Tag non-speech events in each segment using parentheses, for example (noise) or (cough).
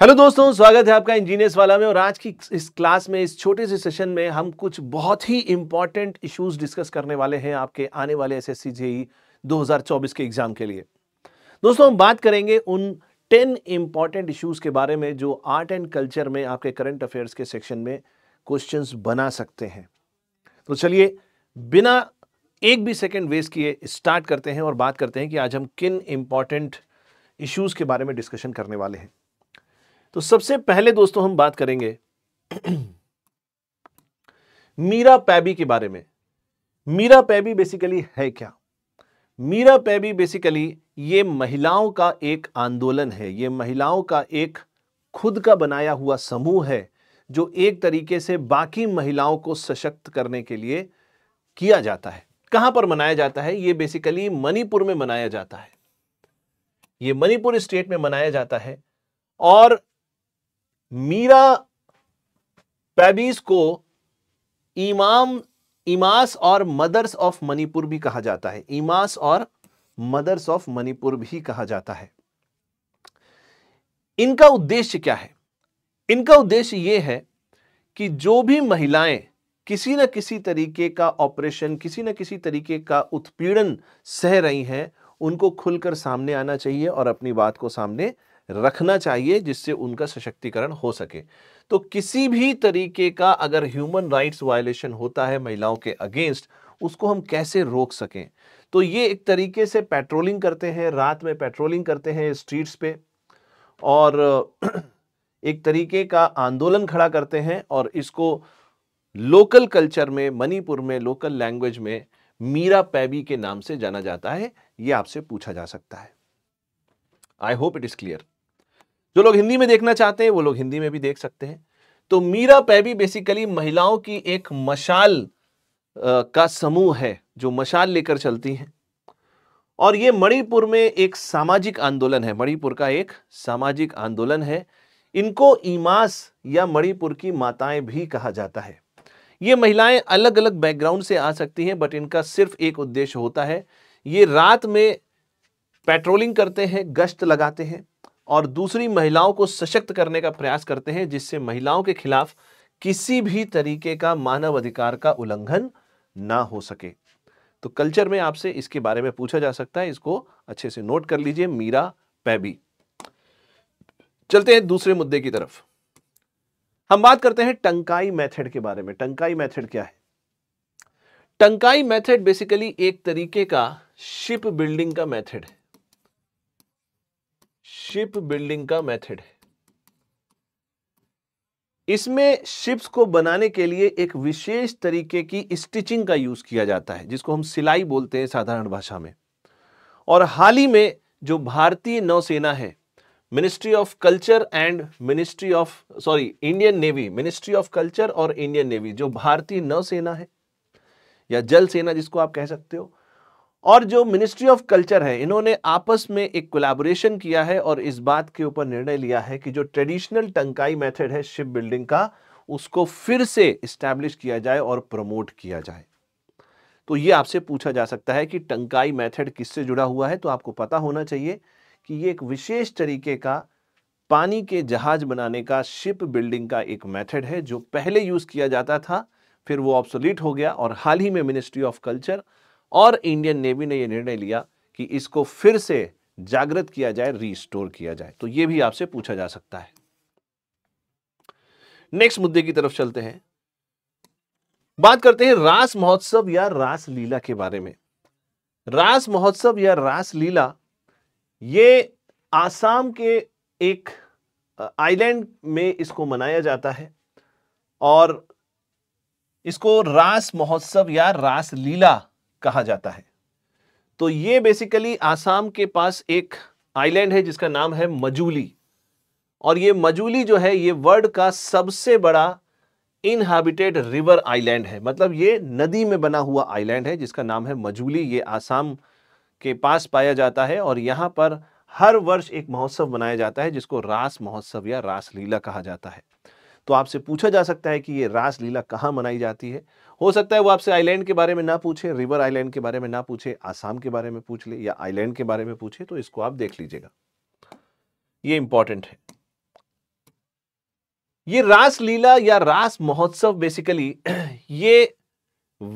hello दोस्तों स्वागत है आपका इंजीनियर्स वाला में और आज की इस क्लास में इस छोटे से सेशन में हम कुछ बहुत ही इंपॉर्टेंट इश्यूज डिस्कस करने वाले हैं आपके आने वाले एस एस 2024 के एग्जाम के लिए दोस्तों हम बात करेंगे उन 10 इंपॉर्टेंट इश्यूज के बारे में जो आर्ट एंड कल्चर में आपके करंट अफेयर्स के सेक्शन में क्वेश्चन बना सकते हैं तो चलिए बिना एक भी सेकंड वेस्ट किए स्टार्ट करते हैं और बात करते हैं कि आज हम किन इंपॉर्टेंट इश्यूज़ के बारे में डिस्कशन करने वाले हैं तो सबसे पहले दोस्तों हम बात करेंगे (clears throat) मीरा पैबी के बारे में मीरा पैबी बेसिकली है क्या मीरा पैबी बेसिकली ये महिलाओं का एक आंदोलन है ये महिलाओं का एक खुद का बनाया हुआ समूह है जो एक तरीके से बाकी महिलाओं को सशक्त करने के लिए किया जाता है कहां पर मनाया जाता है ये बेसिकली मणिपुर में मनाया जाता है ये मणिपुर स्टेट में मनाया जाता है और मीरा पैबीज को इमाम इमास और मदर्स ऑफ मणिपुर भी कहा जाता है इमास और मदर्स ऑफ मणिपुर भी कहा जाता है इनका उद्देश्य क्या है इनका उद्देश्य यह है कि जो भी महिलाएं किसी न किसी तरीके का ऑपरेशन किसी न किसी तरीके का उत्पीड़न सह रही हैं उनको खुलकर सामने आना चाहिए और अपनी बात को सामने रखना चाहिए जिससे उनका सशक्तिकरण हो सके तो किसी भी तरीके का अगर ह्यूमन राइट्स वायलेशन होता है महिलाओं के अगेंस्ट उसको हम कैसे रोक सकें तो ये एक तरीके से पेट्रोलिंग करते हैं रात में पेट्रोलिंग करते हैं स्ट्रीट्स पे और (clears throat) एक तरीके का आंदोलन खड़ा करते हैं और इसको लोकल कल्चर में मणिपुर में लोकल लैंग्वेज में मीरा पैबी के नाम से जाना जाता है ये आपसे पूछा जा सकता है I hope it is clear जो लोग हिंदी में देखना चाहते हैं वो लोग हिंदी में भी देख सकते हैं तो मीरा पैबी बेसिकली महिलाओं की एक मशाल का समूह है जो मशाल लेकर चलती हैं और ये मणिपुर में एक सामाजिक आंदोलन है मणिपुर का एक सामाजिक आंदोलन है इनको ईमास या मणिपुर की माताएं भी कहा जाता है ये महिलाएं अलग अलग बैकग्राउंड से आ सकती हैं बट इनका सिर्फ एक उद्देश्य होता है ये रात में पेट्रोलिंग करते हैं गश्त लगाते हैं और दूसरी महिलाओं को सशक्त करने का प्रयास करते हैं जिससे महिलाओं के खिलाफ किसी भी तरीके का मानव अधिकार का उल्लंघन ना हो सके तो कल्चर में आपसे इसके बारे में पूछा जा सकता है इसको अच्छे से नोट कर लीजिए मीरा पैबी चलते हैं दूसरे मुद्दे की तरफ हम बात करते हैं टंकाई मेथड के बारे में टंकाई मेथड क्या है टंकाई मेथड बेसिकली एक तरीके का शिप बिल्डिंग का मेथड है शिप बिल्डिंग का मेथड है इसमें शिप्स को बनाने के लिए एक विशेष तरीके की स्टिचिंग का यूज किया जाता है जिसको हम सिलाई बोलते हैं साधारण भाषा में और हाल ही में जो भारतीय नौसेना है ministry of culture and ministry of sorry Indian navy ministry of culture और इंडियन नेवी जो भारतीय नौसेना है या जल सेना जिसको आप कह सकते हो और जो मिनिस्ट्री ऑफ कल्चर है इन्होंने आपस में एक कोलैबोरेशन किया है और इस बात के ऊपर निर्णय लिया है कि जो ट्रेडिशनल टंकाई मेथड है शिप बिल्डिंग का उसको फिर से इस्टेब्लिश किया जाए और प्रमोट किया जाए तो ये आपसे पूछा जा सकता है कि टंकाई मेथड किससे जुड़ा हुआ है तो आपको पता होना चाहिए कि ये एक विशेष तरीके का पानी के जहाज बनाने का शिप बिल्डिंग का एक मेथड है जो पहले यूज़ किया जाता था फिर वो ऑब्सोलीट हो गया और हाल ही में मिनिस्ट्री ऑफ कल्चर और इंडियन नेवी ने यह निर्णय लिया कि इसको फिर से जागृत किया जाए रिस्टोर किया जाए तो ये भी आपसे पूछा जा सकता है नेक्स्ट मुद्दे की तरफ चलते हैं बात करते हैं रास महोत्सव या रास लीला के बारे में रास महोत्सव या रास लीला ये आसाम के एक आइलैंड में इसको मनाया जाता है और इसको रास महोत्सव या रास लीला कहा जाता है तो ये बेसिकली आसाम के पास एक आइलैंड है जिसका नाम है मजूली और ये मजूली जो है ये वर्ल्ड का सबसे बड़ा इनहाबिटेड रिवर आइलैंड है मतलब ये नदी में बना हुआ आइलैंड है जिसका नाम है मजूली ये आसाम के पास पाया जाता है और यहाँ पर हर वर्ष एक महोत्सव मनाया जाता है जिसको रास महोत्सव या रास लीला कहा जाता है तो आपसे पूछा जा सकता है कि ये रास लीला कहाँ मनाई जाती है हो सकता है वो आपसे आइलैंड के बारे में ना पूछे रिवर आइलैंड के बारे में ना पूछे आसाम के बारे में पूछ ले या आइलैंड के बारे में पूछे तो इसको आप देख लीजिएगा ये इंपॉर्टेंट है ये रास लीला या रास महोत्सव बेसिकली (clears throat) ये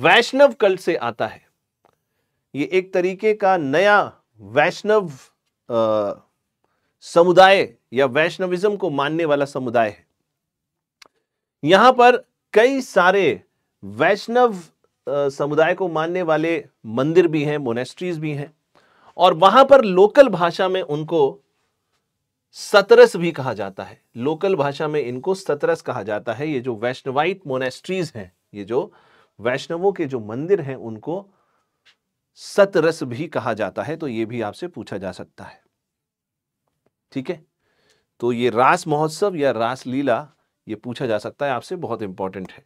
वैष्णव कल्ट से आता है ये एक तरीके का नया वैष्णव समुदाय या वैष्णविज्म को मानने वाला समुदाय है यहां पर कई सारे वैष्णव समुदाय को मानने वाले मंदिर भी हैं मोनेस्ट्रीज भी हैं और वहां पर लोकल भाषा में उनको सतरस भी कहा जाता है लोकल भाषा में इनको सतरस कहा जाता है ये जो वैष्णवाइट मोनेस्ट्रीज हैं ये जो वैष्णवों के जो मंदिर हैं उनको सतरस भी कहा जाता है तो ये भी आपसे पूछा जा सकता है ठीक है तो ये रास महोत्सव या रास लीला ये पूछा जा सकता है आपसे बहुत इंपॉर्टेंट है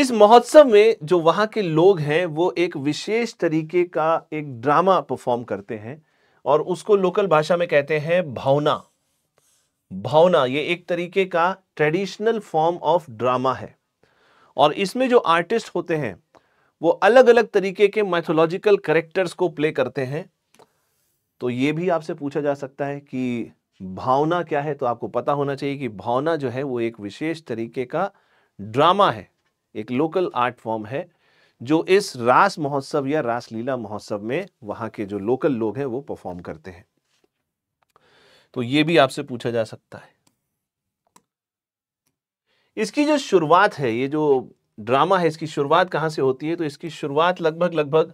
इस महोत्सव में जो वहां के लोग हैं वो एक विशेष तरीके का एक ड्रामा परफॉर्म करते हैं और उसको लोकल भाषा में कहते हैं भावना भावना ये एक तरीके का ट्रेडिशनल फॉर्म ऑफ ड्रामा है और इसमें जो आर्टिस्ट होते हैं वो अलग अलग तरीके के मैथोलॉजिकल करेक्टर्स को प्ले करते हैं तो ये भी आपसे पूछा जा सकता है कि भावना क्या है तो आपको पता होना चाहिए कि भावना जो है वो एक विशेष तरीके का ड्रामा है एक लोकल आर्ट फॉर्म है जो इस रास महोत्सव या रासलीला महोत्सव में वहां के जो लोकल लोग हैं वो परफॉर्म करते हैं तो ये भी आपसे पूछा जा सकता है इसकी जो शुरुआत है ये जो ड्रामा है इसकी शुरुआत कहाँ से होती है तो इसकी शुरुआत लगभग लगभग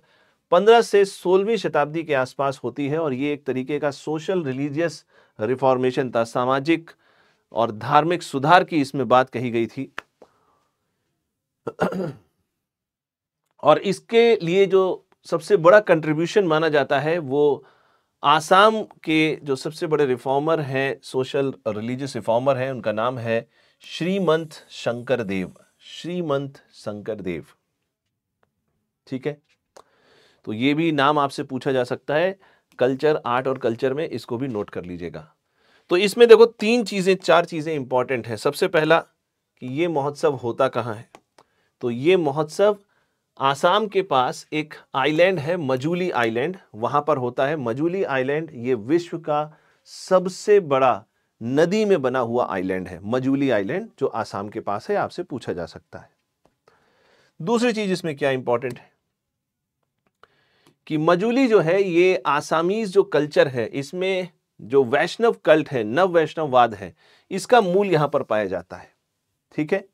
पंद्रह से सोलहवीं शताब्दी के आसपास होती है और ये एक तरीके का सोशल रिलीजियस रिफॉर्मेशन था सामाजिक और धार्मिक सुधार की इसमें बात कही गई थी और इसके लिए जो सबसे बड़ा कंट्रीब्यूशन माना जाता है वो आसाम के जो सबसे बड़े रिफॉर्मर हैं सोशल रिलीजियस रिफॉर्मर हैं उनका नाम है श्रीमंत शंकर देव श्रीमंत शंकर देव ठीक है तो ये भी नाम आपसे पूछा जा सकता है कल्चर आर्ट और कल्चर में इसको भी नोट कर लीजिएगा तो इसमें देखो तीन चीज़ें चार चीज़ें इंपॉर्टेंट है सबसे पहला कि ये महोत्सव होता कहाँ है तो ये महोत्सव आसाम के पास एक आइलैंड है मजूली आइलैंड वहां पर होता है मजूली आइलैंड ये विश्व का सबसे बड़ा नदी में बना हुआ आइलैंड है मजूली आइलैंड जो आसाम के पास है आपसे पूछा जा सकता है दूसरी चीज इसमें क्या इंपॉर्टेंट है कि मजूली जो है ये आसामीज जो कल्चर है इसमें जो वैष्णव कल्ट है नव वैष्णववाद है इसका मूल यहां पर पाया जाता है ठीक है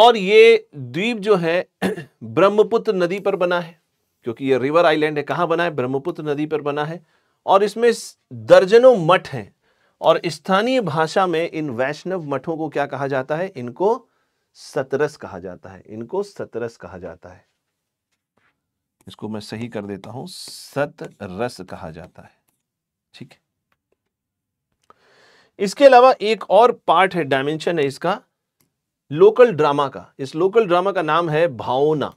और ये द्वीप जो है (clears throat) ब्रह्मपुत्र नदी पर बना है क्योंकि ये रिवर आइलैंड है कहां बना है ब्रह्मपुत्र नदी पर बना है और इसमें दर्जनों मठ हैं और स्थानीय भाषा में इन वैष्णव मठों को क्या कहा जाता है इनको सतरस कहा जाता है इनको सतरस कहा जाता है इसको मैं सही कर देता हूं सतरस कहा जाता है ठीक है इसके अलावा एक और पार्ट है डायमेंशन है इसका लोकल ड्रामा का इस लोकल ड्रामा का नाम है भावना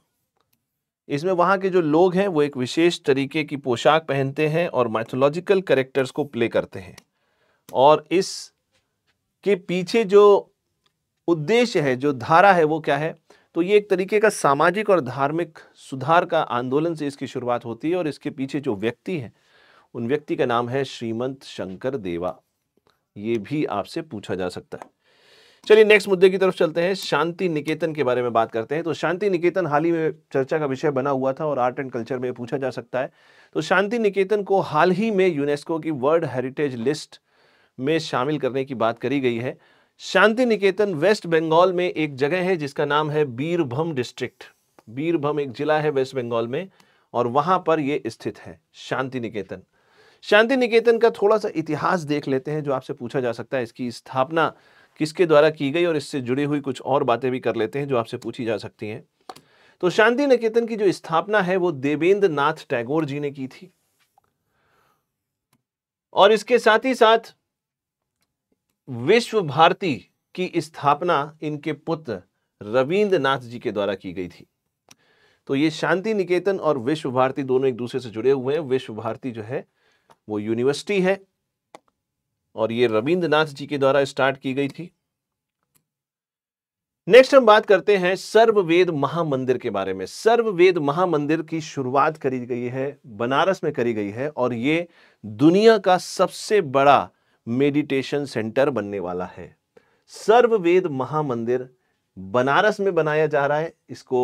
इसमें वहां के जो लोग हैं वो एक विशेष तरीके की पोशाक पहनते हैं और मैथोलॉजिकल कैरेक्टर्स को प्ले करते हैं और इस के पीछे जो उद्देश्य है जो धारा है वो क्या है तो ये एक तरीके का सामाजिक और धार्मिक सुधार का आंदोलन से इसकी शुरुआत होती है और इसके पीछे जो व्यक्ति है उन व्यक्ति का नाम है श्रीमंत शंकर देवा ये भी आपसे पूछा जा सकता है चलिए नेक्स्ट मुद्दे की तरफ चलते हैं शांति निकेतन के बारे में बात करते हैं तो शांति निकेतन हाल ही में चर्चा का विषय बना हुआ था और आर्ट एंड कल्चर में पूछा जा सकता है तो शांति निकेतन को हाल ही में यूनेस्को की वर्ल्ड हेरिटेज लिस्ट में शामिल करने की बात करी गई है शांति निकेतन वेस्ट बंगाल में एक जगह है जिसका नाम है बीरभम डिस्ट्रिक्ट बीरभम एक जिला है वेस्ट बंगाल में और वहां पर यह स्थित है शांति निकेतन शांति निकेतन का थोड़ा सा इतिहास देख लेते हैं जो आपसे पूछा जा सकता है इसकी स्थापना किसके द्वारा की गई और इससे जुड़ी हुई कुछ और बातें भी कर लेते हैं जो आपसे पूछी जा सकती हैं तो शांति निकेतन की जो स्थापना है वो देवेंद्र नाथ टैगोर जी ने की थी और इसके साथ ही साथ विश्व भारती की स्थापना इनके पुत्र रविंद्रनाथ जी के द्वारा की गई थी तो ये शांति निकेतन और विश्व भारती दोनों एक दूसरे से जुड़े हुए हैं विश्व भारती जो है वो यूनिवर्सिटी है और ये रविंद्रनाथ जी के द्वारा स्टार्ट की गई थी नेक्स्ट हम बात करते हैं सर्ववेद महामंदिर के बारे में सर्ववेद महामंदिर की शुरुआत करी गई है बनारस में करी गई है और ये दुनिया का सबसे बड़ा मेडिटेशन सेंटर बनने वाला है सर्ववेद महामंदिर बनारस में बनाया जा रहा है इसको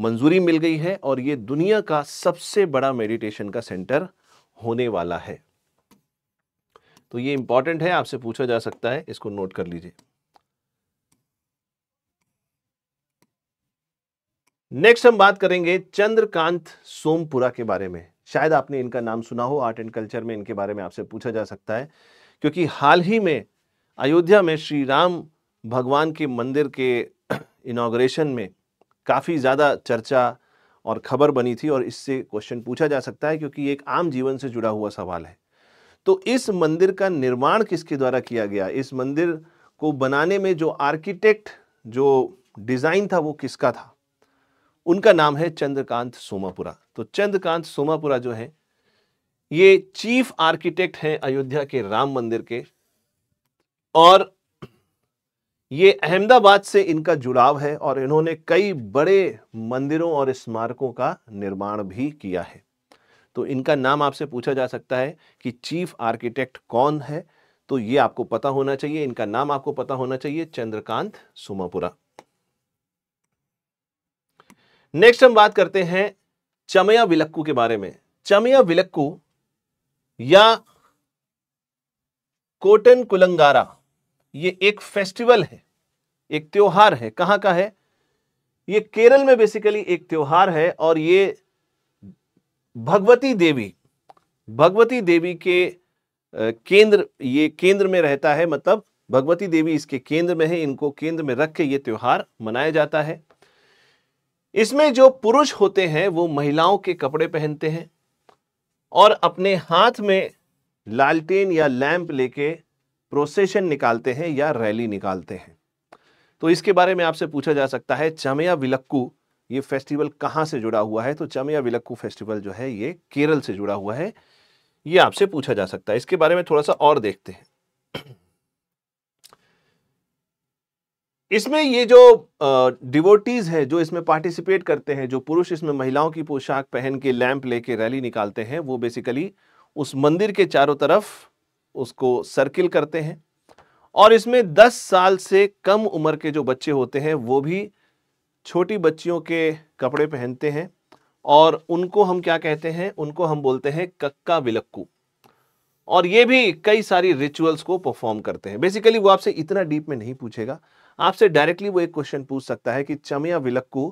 मंजूरी मिल गई है और ये दुनिया का सबसे बड़ा मेडिटेशन का सेंटर होने वाला है तो ये इंपॉर्टेंट है आपसे पूछा जा सकता है इसको नोट कर लीजिए नेक्स्ट हम बात करेंगे चंद्रकांत सोमपुरा के बारे में शायद आपने इनका नाम सुना हो आर्ट एंड कल्चर में इनके बारे में आपसे पूछा जा सकता है क्योंकि हाल ही में अयोध्या में श्री राम भगवान के मंदिर के इनाग्रेशन (clears throat) में काफ़ी ज़्यादा चर्चा और खबर बनी थी और इससे क्वेश्चन पूछा जा सकता है क्योंकि एक आम जीवन से जुड़ा हुआ सवाल है तो इस मंदिर का निर्माण किसके द्वारा किया गया इस मंदिर को बनाने में जो आर्किटेक्ट जो डिज़ाइन था वो किसका था उनका नाम है चंद्रकांत सोमापुरा तो चंद्रकांत सोमापुरा जो है ये चीफ आर्किटेक्ट हैं अयोध्या के राम मंदिर के और ये अहमदाबाद से इनका जुड़ाव है और इन्होंने कई बड़े मंदिरों और स्मारकों का निर्माण भी किया है तो इनका नाम आपसे पूछा जा सकता है कि चीफ आर्किटेक्ट कौन है तो ये आपको पता होना चाहिए इनका नाम आपको पता होना चाहिए चंद्रकांत सुमापुरा नेक्स्ट हम बात करते हैं चमया विलक्कू के बारे में चमया विलक्कू या कोटन कुलंगारा ये एक फेस्टिवल है एक त्योहार है कहाँ का है ये केरल में बेसिकली एक त्योहार है और ये भगवती देवी भगवती देवी के केंद्र ये केंद्र में रहता है मतलब भगवती देवी इसके केंद्र में है इनको केंद्र में रख के ये त्योहार मनाया जाता है इसमें जो पुरुष होते हैं वो महिलाओं के कपड़े पहनते हैं और अपने हाथ में लालटेन या लैंप लेके प्रोसेशन निकालते हैं या रैली निकालते हैं तो इसके बारे में आपसे पूछा जा सकता है चमया विलक्कू ये फेस्टिवल कहाँ से जुड़ा हुआ है तो चमया विलक्कू फेस्टिवल जो है ये केरल से जुड़ा हुआ है ये आपसे पूछा जा सकता है इसके बारे में थोड़ा सा और देखते हैं इसमें ये जो डिवोटीज हैं जो इसमें पार्टिसिपेट करते हैं जो पुरुष इसमें महिलाओं की पोशाक पहन के लैंप लेके रैली निकालते हैं वो बेसिकली उस मंदिर के चारों तरफ उसको सर्किल करते हैं और इसमें 10 साल से कम उम्र के जो बच्चे होते हैं वो भी छोटी बच्चियों के कपड़े पहनते हैं और उनको हम क्या कहते हैं उनको हम बोलते हैं कक्का विलक्कू और ये भी कई सारी रिचुअल्स को परफॉर्म करते हैं बेसिकली वो आपसे इतना डीप में नहीं पूछेगा आपसे डायरेक्टली वो एक क्वेश्चन पूछ सकता है कि चमिया विलक्कू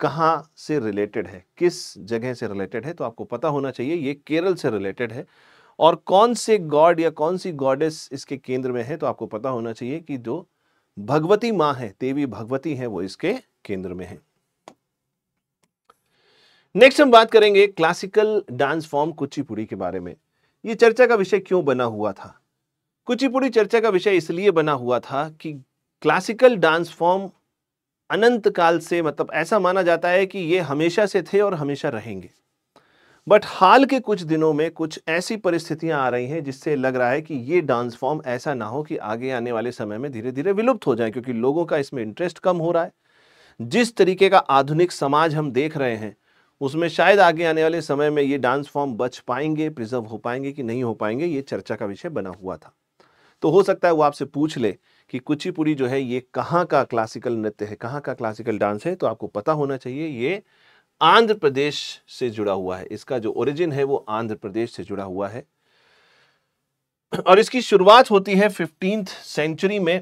कहाँ से रिलेटेड है किस जगह से रिलेटेड है तो आपको पता होना चाहिए ये केरल से रिलेटेड है और कौन से गॉड या कौन सी गॉडेस इसके केंद्र में है तो आपको पता होना चाहिए कि जो भगवती माँ है देवी भगवती है वो इसके केंद्र में है नेक्स्ट हम बात करेंगे क्लासिकल डांस फॉर्म कुचिपुड़ी के बारे में ये चर्चा का विषय क्यों बना हुआ था कुचिपुड़ी चर्चा का विषय इसलिए बना हुआ था कि क्लासिकल डांस फॉर्म अनंत काल से मतलब ऐसा माना जाता है कि ये हमेशा से थे और हमेशा रहेंगे बट हाल के कुछ दिनों में कुछ ऐसी परिस्थितियां आ रही हैं जिससे लग रहा है कि ये डांस फॉर्म ऐसा ना हो कि आगे आने वाले समय में धीरे धीरे विलुप्त हो जाए क्योंकि लोगों का इसमें इंटरेस्ट कम हो रहा है जिस तरीके का आधुनिक समाज हम देख रहे हैं उसमें शायद आगे आने वाले समय में ये डांस फॉर्म बच पाएंगे प्रिजर्व हो पाएंगे कि नहीं हो पाएंगे ये चर्चा का विषय बना हुआ था तो हो सकता है वो आपसे पूछ ले कि कुचिपुड़ी जो है ये कहाँ का क्लासिकल नृत्य है कहाँ का क्लासिकल डांस है तो आपको पता होना चाहिए ये आंध्र प्रदेश से जुड़ा हुआ है इसका जो ओरिजिन है वो आंध्र प्रदेश से जुड़ा हुआ है और इसकी शुरुआत होती है फिफ्टींथ सेंचुरी में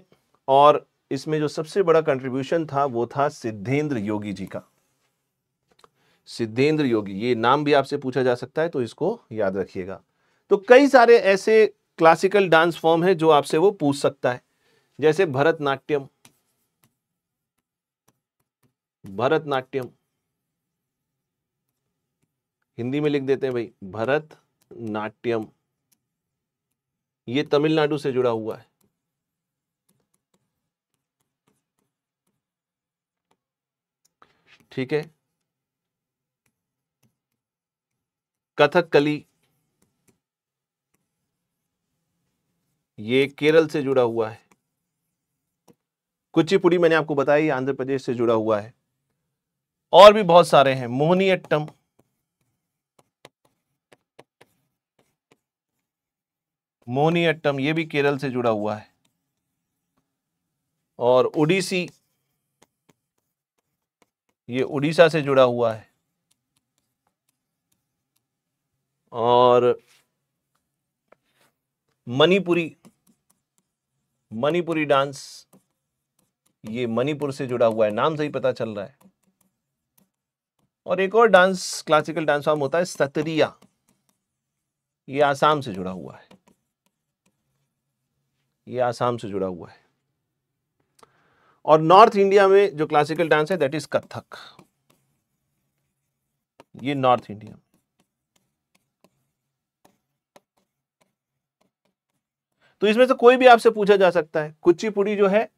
और इसमें जो सबसे बड़ा कंट्रीब्यूशन था वो था सिद्धेंद्र योगी जी का सिद्धेंद्र योगी ये नाम भी आपसे पूछा जा सकता है तो इसको याद रखिएगा तो कई सारे ऐसे क्लासिकल डांस फॉर्म है जो आपसे वो पूछ सकता है जैसे भरतनाट्यम भरतनाट्यम हिंदी में लिख देते हैं भाई भरत नाट्यम ये तमिलनाडु से जुड़ा हुआ है ठीक है कथक कली ये केरल से जुड़ा हुआ है कुचिपुड़ी मैंने आपको बताया आंध्र प्रदेश से जुड़ा हुआ है और भी बहुत सारे हैं मोहनी अट्टम मोहनी अट्टम ये भी केरल से जुड़ा हुआ है और उड़ीसी ये उड़ीसा से जुड़ा हुआ है और मणिपुरी मणिपुरी डांस ये मणिपुर से जुड़ा हुआ है नाम से ही पता चल रहा है और एक और डांस क्लासिकल डांस फॉर्म होता है सतरिया ये आसाम से जुड़ा हुआ है ये आसाम से जुड़ा हुआ है और नॉर्थ इंडिया में जो क्लासिकल डांस है दैट इज कथक ये नॉर्थ इंडिया तो इसमें से कोई भी आपसे पूछा जा सकता है कुचिपुड़ी जो है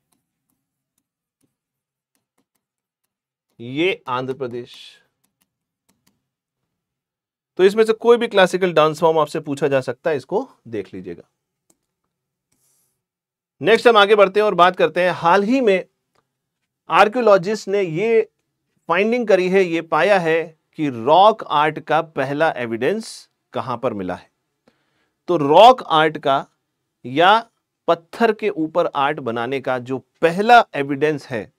ये आंध्र प्रदेश तो इसमें से कोई भी क्लासिकल डांस फॉर्म आपसे पूछा जा सकता है इसको देख लीजिएगा नेक्स्ट हम आगे बढ़ते हैं और बात करते हैं हाल ही में आर्क्योलॉजिस्ट ने ये फाइंडिंग करी है ये पाया है कि रॉक आर्ट का पहला एविडेंस कहां पर मिला है तो रॉक आर्ट का या पत्थर के ऊपर आर्ट बनाने का जो पहला एविडेंस है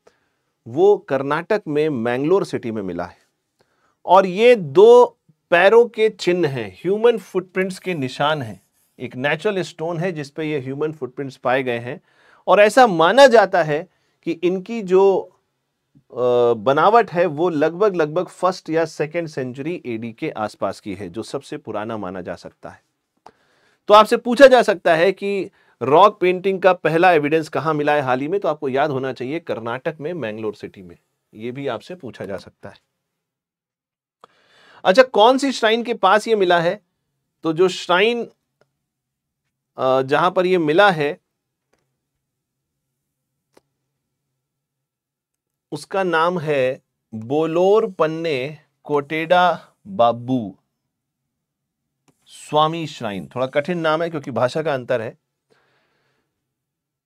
वो कर्नाटक में मैंगलोर सिटी में मिला है और ये दो पैरों के चिन्ह हैं ह्यूमन फुटप्रिंट्स के निशान हैं एक नेचुरल स्टोन है जिस पे ये ह्यूमन फुटप्रिंट्स पाए गए हैं और ऐसा माना जाता है कि इनकी जो बनावट है वो लगभग लगभग फर्स्ट या सेकेंड सेंचुरी एडी के आसपास की है जो सबसे पुराना माना जा सकता है तो आपसे पूछा जा सकता है कि रॉक पेंटिंग का पहला एविडेंस कहाँ मिला है हाल ही में तो आपको याद होना चाहिए कर्नाटक में मैंगलोर सिटी में ये भी आपसे पूछा जा सकता है अच्छा कौन सी श्राइन के पास ये मिला है तो जो श्राइन जहां पर ये मिला है उसका नाम है बोलोर पन्ने कोटेडा बाबू स्वामी श्राइन थोड़ा कठिन नाम है क्योंकि भाषा का अंतर है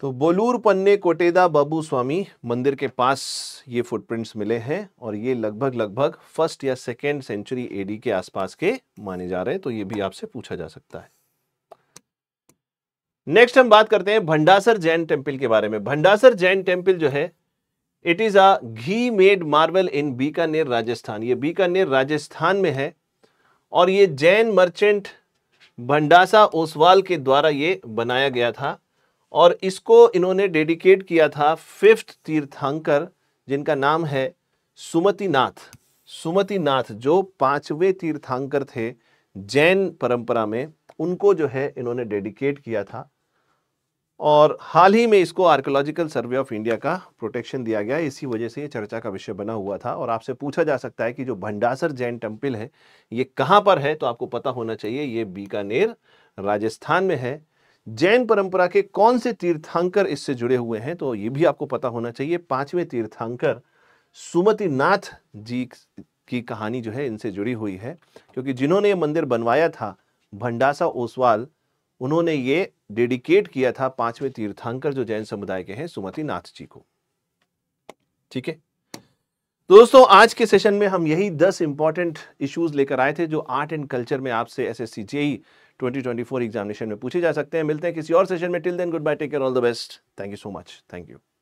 तो बोलूर पन्ने कोटेदा बाबू स्वामी मंदिर के पास ये फुटप्रिंट्स मिले हैं और ये लगभग लगभग फर्स्ट या सेकेंड सेंचुरी एडी के आसपास के माने जा रहे हैं तो ये भी आपसे पूछा जा सकता है नेक्स्ट हम बात करते हैं भंडासर जैन टेम्पल के बारे में भंडासर जैन टेम्पल जो है it is a ghee made marble in Bikaner Rajasthan ये बीकानेर राजस्थान में है और ये जैन मर्चेंट भंडासा ओसवाल के द्वारा ये बनाया गया था और इसको इन्होंने डेडिकेट किया था फिफ्थ तीर्थंकर जिनका नाम है सुमति नाथ सुमति नाथ जो पांचवें तीर्थंकर थे जैन परंपरा में उनको जो है इन्होंने डेडिकेट किया था और हाल ही में इसको आर्कोलॉजिकल सर्वे ऑफ इंडिया का प्रोटेक्शन दिया गया इसी वजह से ये चर्चा का विषय बना हुआ था और आपसे पूछा जा सकता है कि जो भंडासर जैन टेम्पल है ये कहाँ पर है तो आपको पता होना चाहिए ये बीकानेर राजस्थान में है जैन परंपरा के कौन से तीर्थंकर इससे जुड़े हुए हैं तो ये भी आपको पता होना चाहिए पांचवें तीर्थंकर सुमति नाथ जी की कहानी जो है इनसे जुड़ी हुई है क्योंकि जिन्होंने ये मंदिर बनवाया था भंडासा ओसवाल उन्होंने ये डेडिकेट किया था पांचवें तीर्थंकर जो जैन समुदाय के हैं सुमति नाथ जी को ठीक है तो दोस्तों आज के सेशन में हम यही दस इंपॉर्टेंट इश्यूज लेकर आए थे जो आर्ट एंड कल्चर में आपसे S S C JE 2024 examination में पूछे जा सकते हैं मिलते हैं किसी और सेशन में till then goodbye take care all the best thank you so much thank you